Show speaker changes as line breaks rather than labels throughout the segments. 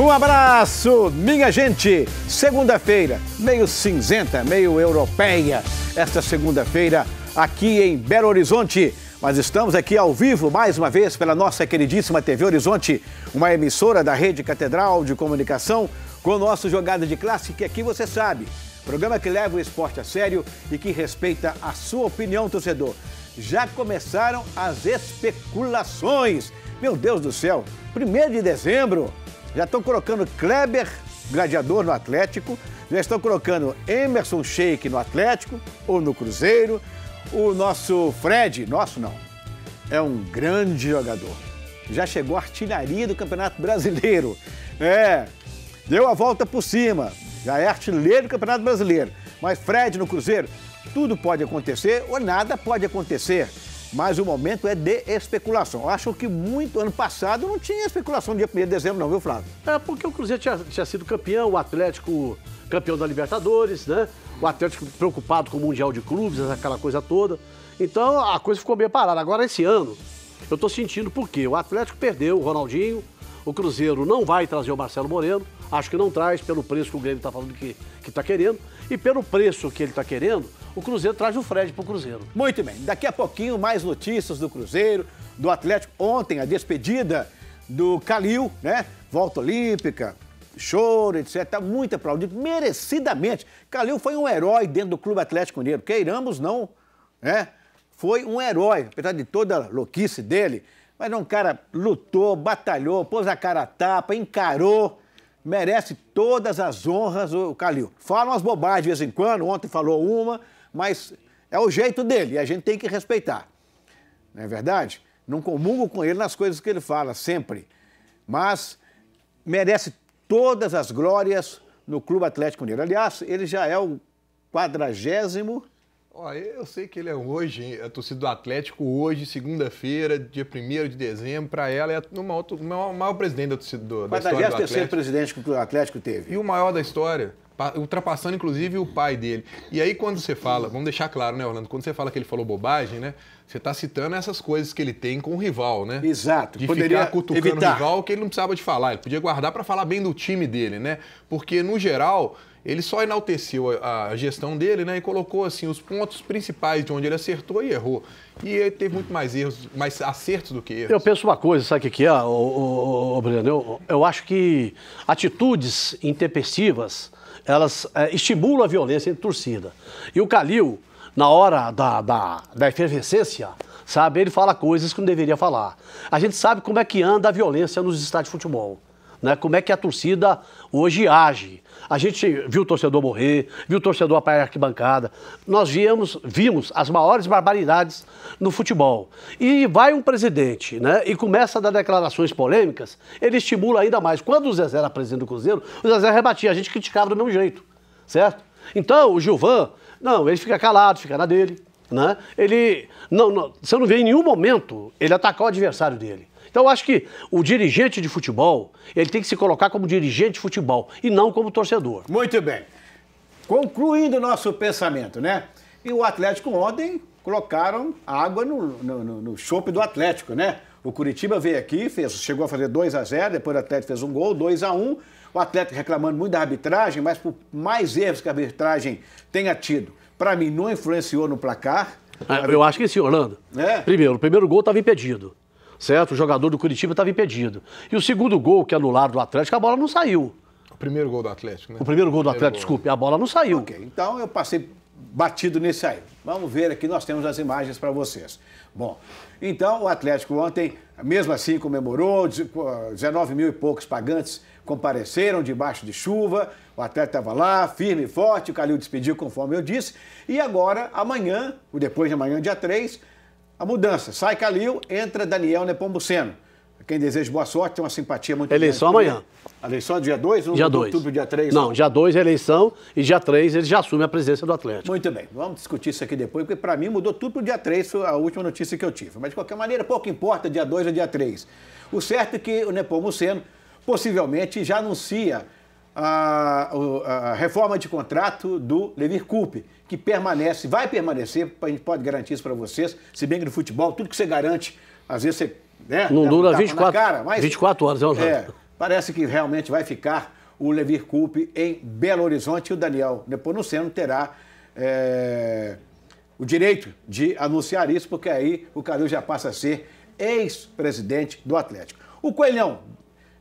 Um abraço, minha gente! Segunda-feira, meio cinzenta, meio europeia, esta segunda-feira aqui em Belo Horizonte. Mas estamos aqui ao vivo mais uma vez pela nossa queridíssima TV Horizonte, uma emissora da Rede Catedral de Comunicação, com o nosso Jogada de Classe, que aqui você sabe, programa que leva o esporte a sério e que respeita a sua opinião, torcedor. Já começaram as especulações. Meu Deus do céu, 1 de dezembro, já estão colocando Kleber, gladiador, no Atlético. Já estão colocando Emerson Sheik no Atlético ou no Cruzeiro. O nosso Fred, nosso não, é um grande jogador. Já chegou artilharia do Campeonato Brasileiro. É, deu a volta por cima. Já é artilheiro do Campeonato Brasileiro. Mas Fred no Cruzeiro, tudo pode acontecer ou nada pode acontecer mas o momento é de especulação. Acho que muito ano passado não tinha especulação dia 1 de dezembro, não, viu, Flávio? É, porque o Cruzeiro tinha, tinha sido campeão, o Atlético campeão da Libertadores, né? O
Atlético preocupado com o Mundial de Clubes, aquela coisa toda. Então a coisa ficou meio parada. Agora, esse ano, eu tô sentindo por quê? O Atlético perdeu o Ronaldinho, o Cruzeiro não vai trazer o Marcelo Moreno, acho que não traz, pelo preço que o Grêmio está falando que está querendo, e pelo preço
que ele está querendo, o Cruzeiro traz o Fred para o Cruzeiro. Muito bem. Daqui a pouquinho, mais notícias do Cruzeiro, do Atlético. Ontem, a despedida do Calil, né? Volta Olímpica, choro, etc. Muito aplaudido, merecidamente. Calil foi um herói dentro do Clube Atlético Mineiro. Queiramos, não, né? Foi um herói, apesar de toda a louquice dele. Mas é um cara lutou, batalhou, pôs a cara a tapa, encarou. Merece todas as honras o Calil. Fala umas bobagens de vez em quando. Ontem falou uma, mas é o jeito dele e a gente tem que respeitar. Não é verdade? Não comungo com ele nas coisas que ele fala, sempre. Mas merece todas as glórias no Clube Atlético Mineiro. Aliás, ele já é o quadragésimo.
eu sei que ele é hoje, a torcida do Atlético, hoje, segunda-feira, dia 1 de dezembro, para ela é o maior, o maior, presidente da torcida do, da história do Atlético. terceiro
presidente que o Atlético teve. E o maior da
história ultrapassando inclusive o pai dele. E aí quando você fala, vamos deixar claro, né, Orlando, quando você fala que ele falou bobagem, né, você está citando essas coisas que ele tem com o rival, né? Exato. De Poderia ficar cutucando evitar. o rival que ele não precisava de falar, ele podia guardar para falar bem do time dele, né? Porque no geral ele só enalteceu a, gestão dele, né, e colocou assim os pontos principais de onde ele acertou e errou. E ele teve muito mais erros, mais acertos do que erros. Eu
penso uma coisa, sabe o que é, ô, Breno? Eu, eu acho que atitudes intempestivas elas é, estimulam a violência entre torcida. E o Calil, na hora da, da, da efervescência, sabe, ele fala coisas que não deveria falar. A gente sabe como é que anda a violência nos estádios de futebol né? como é que a torcida hoje age. A gente viu o torcedor morrer, viu o torcedor apanhar arquibancada. Nós viemos, vimos as maiores barbaridades no futebol. E vai um presidente né, e começa a dar declarações polêmicas, ele estimula ainda mais. Quando o Zezé era presidente do Cruzeiro, o Zezé rebatia, a gente criticava do mesmo jeito, certo? Então, o Gilvan, não, ele fica calado, fica na dele. Né? Ele, não, não, você não vê em nenhum momento ele atacar o adversário dele. Então eu acho que o dirigente de futebol, ele tem que se colocar
como dirigente de futebol e não como torcedor. Muito bem. Concluindo o nosso pensamento, né? E o Atlético ontem colocaram água no, no, no, no chope do Atlético, né? O Curitiba veio aqui, fez, chegou a fazer 2 a 0 depois o Atlético fez um gol, 2 a 1 O Atlético reclamando muito da arbitragem, mas por mais erros que a arbitragem tenha tido, para mim não influenciou no placar.
Ah, eu acho que sim, Orlando. É. Primeiro, o primeiro gol estava impedido certo? O jogador do Curitiba estava impedido. E o segundo gol, que é anularam do Atlético, a
bola não saiu. O primeiro gol do Atlético, né? O primeiro gol do Atlético, desculpe, a bola não saiu. Ok, então eu passei batido nesse aí. Vamos ver aqui, nós temos as imagens para vocês. Bom, então o Atlético ontem, mesmo assim, comemorou, 19 mil e poucos pagantes compareceram debaixo de chuva, o Atlético estava lá, firme e forte, o Calil despediu, conforme eu disse, e agora, amanhã, ou depois de amanhã, dia 3, a mudança. Sai Calil, entra Daniel Nepomuceno. Quem deseja boa sorte, tem uma simpatia muito grande. Eleição amanhã. A eleição é dia 2 ou dia dois. outubro, dia 3? Não, dia
2 é eleição e dia 3 ele já assume a presidência do
Atlético. Muito bem, vamos discutir isso aqui depois, porque para mim mudou tudo para o dia 3, a última notícia que eu tive. Mas de qualquer maneira, pouco importa dia 2 ou é dia 3. O certo é que o Nepomuceno possivelmente já anuncia a, a, reforma de contrato do Levir Coupe, que permanece, vai permanecer, a gente pode garantir isso para vocês, se bem que no futebol, tudo que você garante, às vezes você. Né, Não dura 24, cara, mas, 24 horas, é um é, Parece que realmente vai ficar o Levir Coupe em Belo Horizonte e o Daniel Nepomuceno terá. É, o direito de anunciar isso, porque aí o Calil já passa a ser ex-presidente do Atlético. O Coelhão,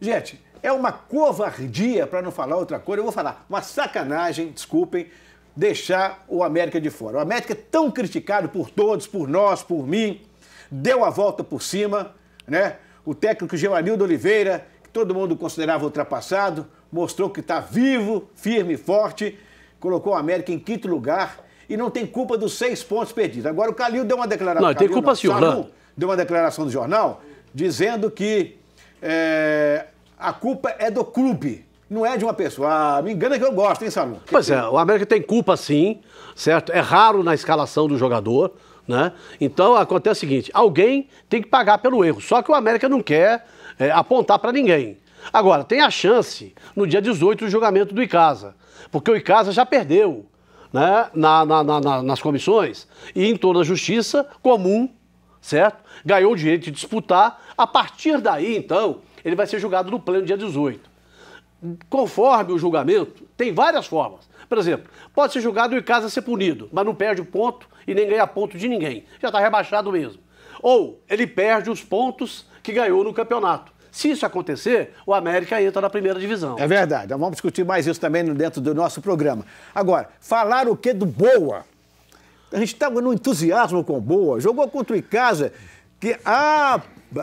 gente, é uma covardia, para não falar outra coisa, eu vou falar, uma sacanagem, desculpem, deixar o América de fora. O América é tão criticado por todos, por nós, por mim, deu a volta por cima, né? O técnico Gemanildo Oliveira, que todo mundo considerava ultrapassado, mostrou que está vivo, firme e forte, colocou o América em quinto lugar e não tem culpa dos seis pontos perdidos. Agora o Calil deu uma declaração. Não, Calil, tem culpa não, senhor. Samu deu uma declaração do jornal dizendo que é, a culpa é do clube. Não é de uma pessoa. Ah, me engana que eu gosto, hein, Samu?
Pois é, o América tem culpa sim, certo? É raro na escalação do jogador, né? Então acontece o seguinte: alguém tem que pagar pelo erro. Só que o América não quer é, apontar para ninguém. Agora, tem a chance no dia 18 do julgamento do Icasa, porque o Icasa já perdeu né, na, na, na, nas comissões e em torno da justiça comum, certo? Ganhou o direito de disputar. A partir daí, então, ele vai ser julgado no pleno dia 18. Conforme o julgamento, tem várias formas. Por exemplo, pode ser julgado e casa ser punido, mas não perde o ponto e nem ganha ponto de ninguém. Já está rebaixado mesmo. Ou ele perde os pontos que ganhou no campeonato. Se isso acontecer, o América entra na primeira
divisão. É verdade. vamos discutir mais isso também dentro do nosso programa. Agora, falar o que do Boa? A gente estava tá no entusiasmo com o Boa. Jogou contra o Icasa, que, ah,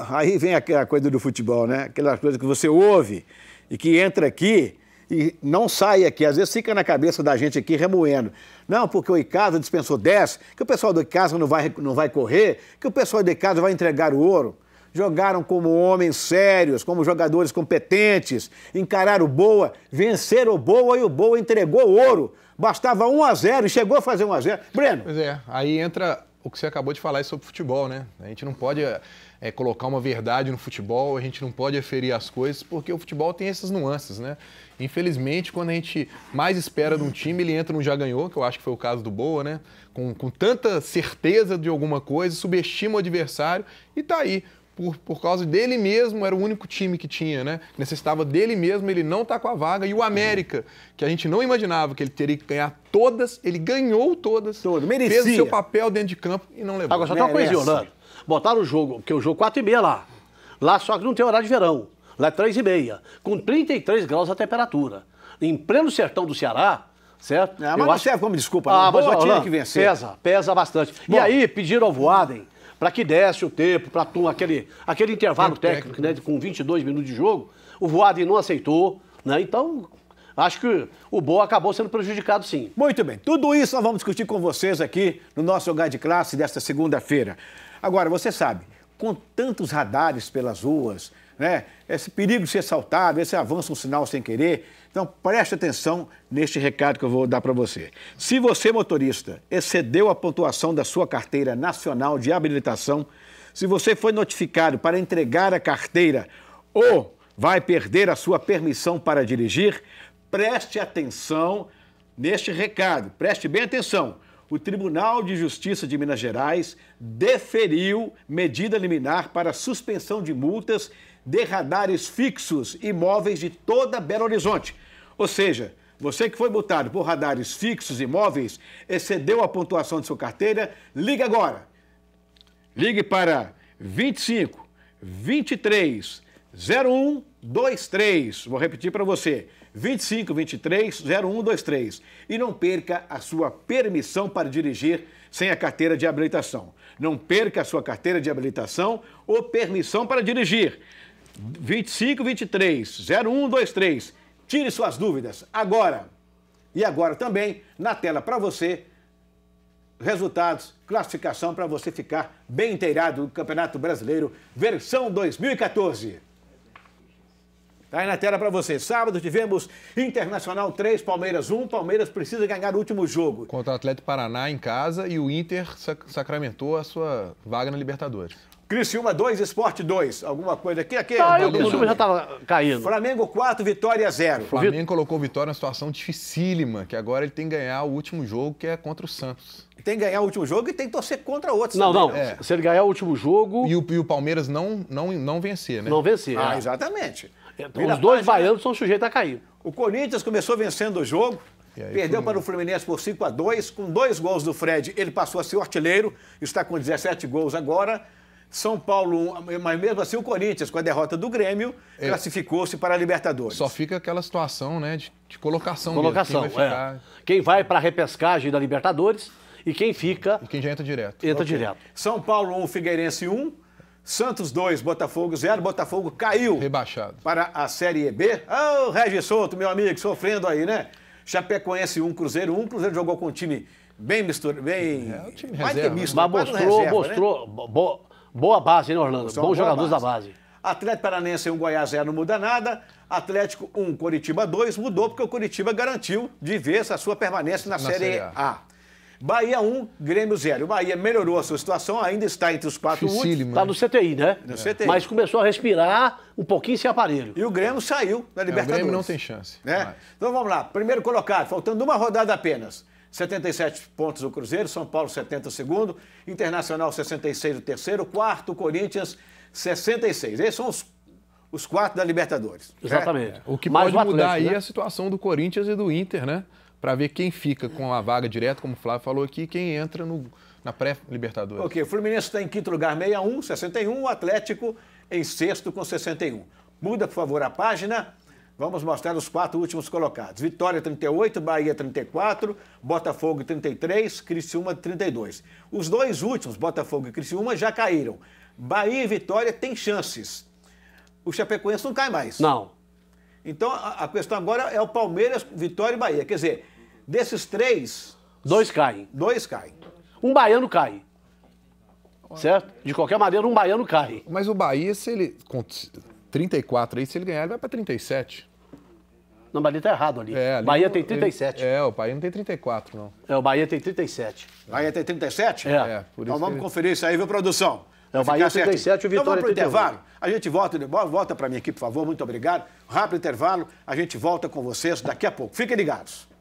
Aí vem aquela coisa do futebol, né? aquelas coisas que você ouve e que entra aqui e não sai aqui. Às vezes fica na cabeça da gente aqui remoendo. Não, porque o Icasa dispensou 10, que o pessoal do Icasa não vai, não vai correr, que o pessoal do Icasa vai entregar o ouro. Jogaram como homens sérios, como jogadores competentes, encararam o Boa, venceram o Boa e o Boa entregou o ouro. Bastava 1 a 0 e chegou a fazer 1 a 0 Breno.
Pois é, aí entra o que você acabou de falar é sobre futebol, né? A gente não pode é, colocar uma verdade no futebol, a gente não pode aferir as coisas, porque o futebol tem essas nuances, né? Infelizmente, quando a gente mais espera de um time, ele entra no já ganhou, que eu acho que foi o caso do Boa, né? Com, com tanta certeza de alguma coisa, subestima o adversário e tá aí por, por causa dele mesmo, era o único time que tinha, né? Necessitava dele mesmo, ele não tá com a vaga. E o América, que a gente não imaginava que ele teria que ganhar todas, ele ganhou
todas. Todo, merecia. Fez o seu
papel dentro de campo e não levou. Agora, só tem uma coisinha, Orlando.
Botaram o jogo, é o jogo 4 e meia lá. Lá só que não tem horário de verão. Lá é 3 e meia, com 33 graus a temperatura. Em pleno sertão do Ceará, certo? Ah, mas eu não acho... serve
como desculpa. Ah, não. Ah, mas tinha que vencer. Pesa,
pesa bastante. Bom, e aí, pediram ao Voaden para que desse o tempo, para aquele, aquele intervalo técnico, técnico. Né, né? com 22 minutos de jogo. O Voaden não aceitou,
né? Então, acho que o Boa acabou sendo prejudicado sim. Muito bem. Tudo isso nós vamos discutir com vocês aqui no nosso lugar de classe desta segunda-feira. Agora, você sabe, com tantos radares pelas ruas, né? esse perigo de ser assaltado, esse avanço um sinal sem querer. Então, preste atenção neste recado que eu vou dar para você. Se você, motorista, excedeu a pontuação da sua carteira nacional de habilitação, se você foi notificado para entregar a carteira ou vai perder a sua permissão para dirigir, preste atenção neste recado. Preste bem atenção. O Tribunal de Justiça de Minas Gerais deferiu medida liminar para suspensão de multas de radares fixos e móveis de toda Belo Horizonte. Ou seja, você que foi multado por radares fixos e móveis, excedeu a pontuação de sua carteira, ligue agora. Ligue para 25 23 0123. Vou repetir para você. 25 23 0123. E não perca a sua permissão para dirigir sem a carteira de habilitação. Não perca a sua carteira de habilitação ou permissão para dirigir. 25 23 23. Tire suas dúvidas agora. E agora também na tela para você resultados, classificação para você ficar bem inteirado do Campeonato Brasileiro, versão 2014. Tá aí na tela para você. Sábado tivemos Internacional 3, Palmeiras 1. Palmeiras precisa ganhar o último jogo. Contra o Atlético
Paraná em casa e o Inter sacramentou a sua vaga na Libertadores.
Criciúma 2, Esporte 2. Alguma coisa aqui? aqui é tá, o Criciúma já estava
caindo. Flamengo 4, Vitória
0. O Flamengo Vit...
colocou o Vitória numa situação dificílima, que agora ele tem que ganhar o último jogo, que é contra o Santos. Tem que ganhar o último jogo e tem que torcer contra outros. Não, não. É. Se ele ganhar o último jogo... E o, e
o Palmeiras não, não, não vencer, né? Não vencer. Ah, é. exatamente. Então, os dois página. Né? baianos são sujeitos a cair. O Corinthians começou vencendo o jogo, Perdeu para o Fluminense por 5 a 2 com dois gols do Fred. Ele passou a ser artilheiro, está com 17 gols agora. São Paulo, mas mesmo assim o Corinthians, com a derrota do Grêmio, é. classificou-se para a Libertadores. Só fica aquela situação né, de, de colocação. Colocação, mesmo. quem vai, ficar...
é. quem vai para a repescagem da Libertadores
e quem fica... E quem já entra direto. Entra okay. direto. São Paulo 1, um, Figueirense 1, um, Santos 2, Botafogo 0. Botafogo caiu. Rebaixado. Para a Série B. Ô, oh, Regis Souto, meu amigo, sofrendo aí, né? Chapecoense 1, um, Cruzeiro 1. Um. Cruzeiro jogou com um time bem misturado, bem... É, o time reserva. Né? mas mostrou, reserva, né? mostrou né? bo Boa base, né, Orlando? São Bons jogadores base. da base. Atlético Paranense 1, Goiás 0, não muda nada. Atlético 1, Coritiba 2, mudou porque o Coritiba garantiu de vez a sua permanência na, na série, série, A. a. Bahia 1, Grêmio 0. O Bahia melhorou a sua situação, ainda está entre os quatro últimos. Está no CTI, né? No é. Né? CTI. Mas começou a respirar um pouquinho sem aparelho. E o Grêmio saiu da Libertadores. É, o Grêmio não tem chance. Né? Então vamos lá. Primeiro colocado, faltando uma rodada apenas. 77 pontos o Cruzeiro, São Paulo 70 segundo, Internacional 66 o terceiro, quarto Corinthians 66. Esses são os, os quatro da Libertadores. Exatamente. É, o que Mais pode mudar aí né? é a
situação do Corinthians e do Inter, né? Para ver quem fica com a vaga direta, como o Flávio falou
aqui, quem entra
no, na pré-Libertadores.
Ok, o Fluminense está em quinto lugar, 61, 61, o Atlético em sexto com 61. Muda, por favor, a página. Vamos mostrar os quatro últimos colocados. Vitória 38, Bahia 34, Botafogo 33, Criciúma 32. Os dois últimos, Botafogo e Criciúma, já caíram. Bahia e Vitória têm chances. O Chapecoense não cai mais. Não. Então a questão agora é o Palmeiras, Vitória e Bahia. Quer dizer, desses três. Dois caem. Dois caem.
Um baiano cai. Certo? De qualquer maneira, um baiano
cai. Mas o Bahia, se ele. 34 aí, se ele ganhar, ele vai para 37.
Não, Bahia tá errado ali. É, ali Bahia o, tem 37. Ele, é, o Bahia não tem 34, não. É, o Bahia tem
37. Bahia tem 37? É. é por então vamos conferir isso aí, viu, produção? É, o Bahia 37 certo. e o Vitória Então vamos para o intervalo. A gente volta, volta para mim aqui, por favor. Muito obrigado. Rápido intervalo. A gente volta com vocês daqui a pouco. Fiquem ligados.